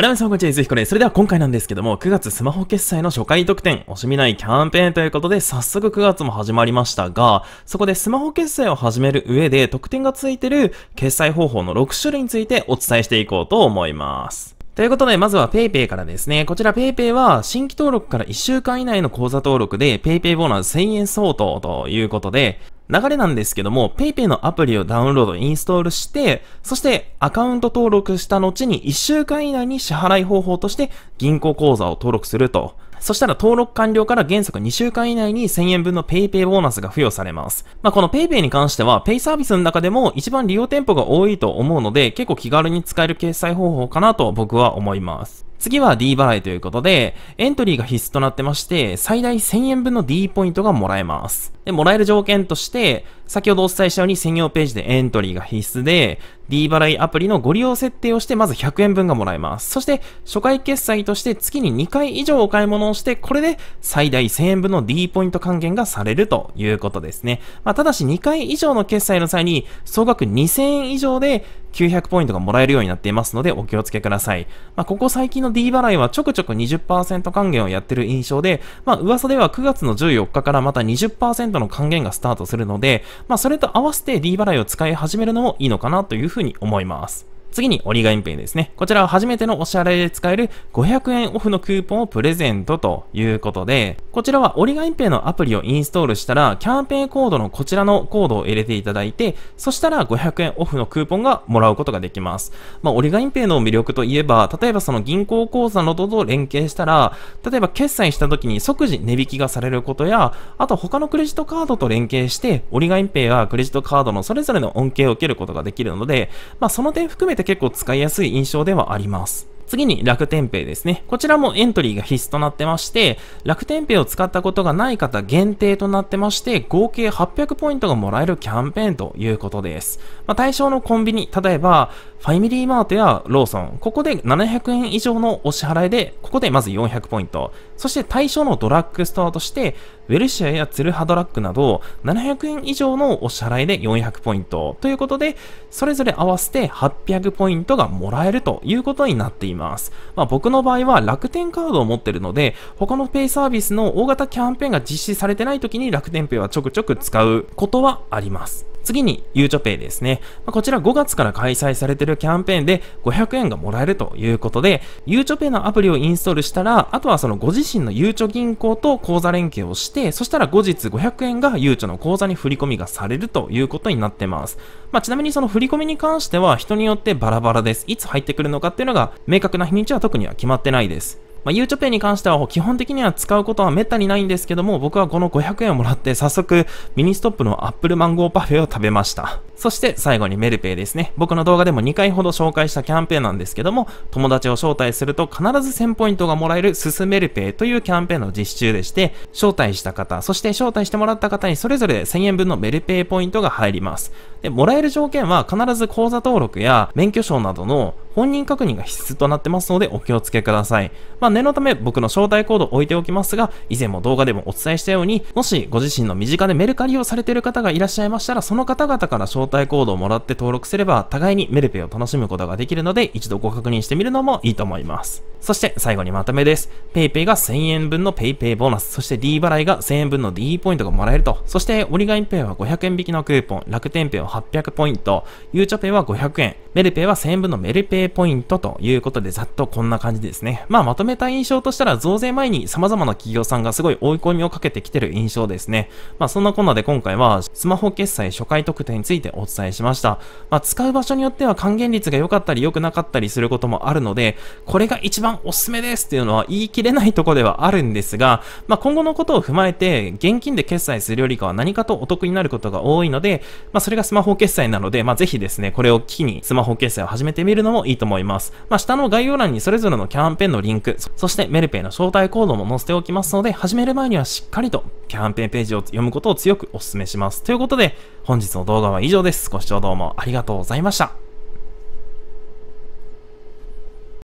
あらみさんこんにちは、ゆずひこです。それでは今回なんですけども、9月スマホ決済の初回特典、惜しみないキャンペーンということで、早速9月も始まりましたが、そこでスマホ決済を始める上で、特典がついてる決済方法の6種類についてお伝えしていこうと思います。ということで、まずは PayPay からですね。こちら PayPay は、新規登録から1週間以内の口座登録で、PayPay ボーナス1000円相当ということで、流れなんですけども、PayPay のアプリをダウンロード、インストールして、そしてアカウント登録した後に1週間以内に支払い方法として銀行口座を登録すると。そしたら登録完了から原則2週間以内に1000円分の PayPay ボーナスが付与されます。まあ、この PayPay に関しては Pay サービスの中でも一番利用店舗が多いと思うので結構気軽に使える決済方法かなと僕は思います。次は D 払いということで、エントリーが必須となってまして、最大1000円分の D ポイントがもらえます。で、もらえる条件として、先ほどお伝えしたように専用ページでエントリーが必須で、D 払いアプリのご利用設定をして、まず100円分がもらえます。そして、初回決済として月に2回以上お買い物をして、これで最大1000円分の D ポイント還元がされるということですね。まあ、ただし2回以上の決済の際に、総額2000円以上で900ポイントがもらえるようになっていますので、お気をつけください。まあ、ここ最近の D 払いはちょくちょく20%還元をやってる印象で、まあ、噂では9月の14日からまた20%の還元がスタートするので、まあ、それと合わせて D 払いを使い始めるのもいいのかなというふうにふうに思います。次に折り紙ペイですね。こちらは初めてのお支払いで使える500円オフのクーポンをプレゼントということで、こちらは折り紙ペイのアプリをインストールしたら、キャンペーンコードのこちらのコードを入れていただいて、そしたら500円オフのクーポンがもらうことができます。まあ、折り紙ペイの魅力といえば、例えばその銀行口座のどと連携したら、例えば決済した時に即時値引きがされることや、あと他のクレジットカードと連携して、折り紙ペイやクレジットカードのそれぞれの恩恵を受けることができるので、まあ、その点含めてて結構使いやすい印象ではあります。次に楽天ペイですね。こちらもエントリーが必須となってまして、楽天ペイを使ったことがない方限定となってまして、合計800ポイントがもらえるキャンペーンということです。まあ、対象のコンビニ、例えば、ファミリーマートやローソン、ここで700円以上のお支払いで、ここでまず400ポイント。そして対象のドラッグストアとして、ウェルシアやツルハドラッグなど、700円以上のお支払いで400ポイント。ということで、それぞれ合わせて800ポイントがもらえるということになっています。ます。まあ、僕の場合は楽天カードを持ってるので、他のペイサービスの大型キャンペーンが実施されてない時に楽天ペイはちょくちょく使うことはあります。次に、ゆうちょペイですね。まあ、こちら5月から開催されているキャンペーンで500円がもらえるということで、ゆうちょペイのアプリをインストールしたら、あとはそのご自身のゆうちょ銀行と口座連携をして、そしたら後日500円がゆうちょの口座に振り込みがされるということになってます。まあ、ちなみにその振り込みに関しては人によってバラバラです。いつ入ってくるのかっていうのが明確な日にちは特には決まってないです。まあ、ゆうちょペイに関しては基本的には使うことはめったにないんですけども、僕はこの500円をもらって早速ミニストップのアップルマンゴーパフェを食べました。そして最後にメルペイですね。僕の動画でも2回ほど紹介したキャンペーンなんですけども、友達を招待すると必ず1000ポイントがもらえるすすメルペイというキャンペーンの実施中でして、招待した方、そして招待してもらった方にそれぞれ1000円分のメルペイポイントが入ります。で、もらえる条件は必ず口座登録や免許証などの本人確認が必須となってますのでお気をつけください。まあ、念のため僕の招待コードを置いておきますが、以前も動画でもお伝えしたように、もしご自身の身近でメルカリをされている方がいらっしゃいましたら、その方々から招待コードをもらって登録すれば、互いにメルペを楽しむことができるので、一度ご確認してみるのもいいと思います。そして最後にまとめです。PayPay が1000円分の PayPay ボーナス、そして D 払いが1000円分の D ポイントがもらえると、そしてオリガインペイは500円引きのクーポン、楽天ペイは800ポイント、ゆうちょペイは500円、メルペイは1000円分のメルペイポイントということでざっとこんな感じですね。まあまとめた印象としたら増税前に様々な企業さんがすごい追い込みをかけてきてる印象ですね。まあそんなこんなで今回はスマホ決済初回特典についてお伝えしました。まあ使う場所によっては還元率が良かったり良くなかったりすることもあるので、これが一番番おすすめですっていうのは言い切れないとこではあるんですが、まあ、今後のことを踏まえて、現金で決済するよりかは何かとお得になることが多いので、まあ、それがスマホ決済なので、まぜひですね、これを機にスマホ決済を始めてみるのもいいと思います。まあ、下の概要欄にそれぞれのキャンペーンのリンク、そしてメルペイの招待コードも載せておきますので、始める前にはしっかりとキャンペーンページを読むことを強くお勧めします。ということで、本日の動画は以上です。ご視聴どうもありがとうございました。